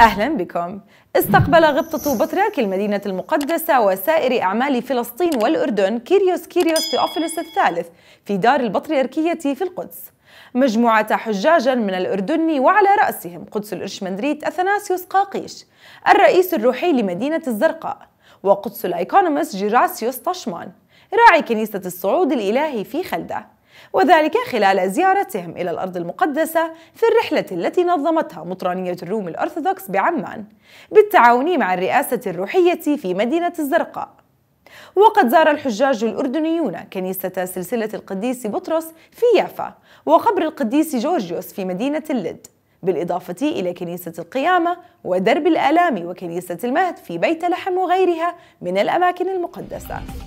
أهلا بكم استقبل غبطة بطريرك المدينة المقدسة وسائر أعمال فلسطين والأردن كيريوس كيريوس تيوفيلوس الثالث في دار البطريركية في القدس مجموعة حجاجا من الأردن وعلى رأسهم قدس الإرشمندريت أثناسيوس قاقيش الرئيس الروحي لمدينة الزرقاء وقدس الأيكونومس جيراسيوس طشمان راعي كنيسة الصعود الإلهي في خلده وذلك خلال زيارتهم إلى الأرض المقدسة في الرحلة التي نظمتها مطرانية الروم الأرثوذكس بعمان بالتعاون مع الرئاسة الروحية في مدينة الزرقاء وقد زار الحجاج الأردنيون كنيسة سلسلة القديس بطرس في يافا وقبر القديس جورجيوس في مدينة اللد بالإضافة إلى كنيسة القيامة ودرب الآلام وكنيسة المهد في بيت لحم وغيرها من الأماكن المقدسة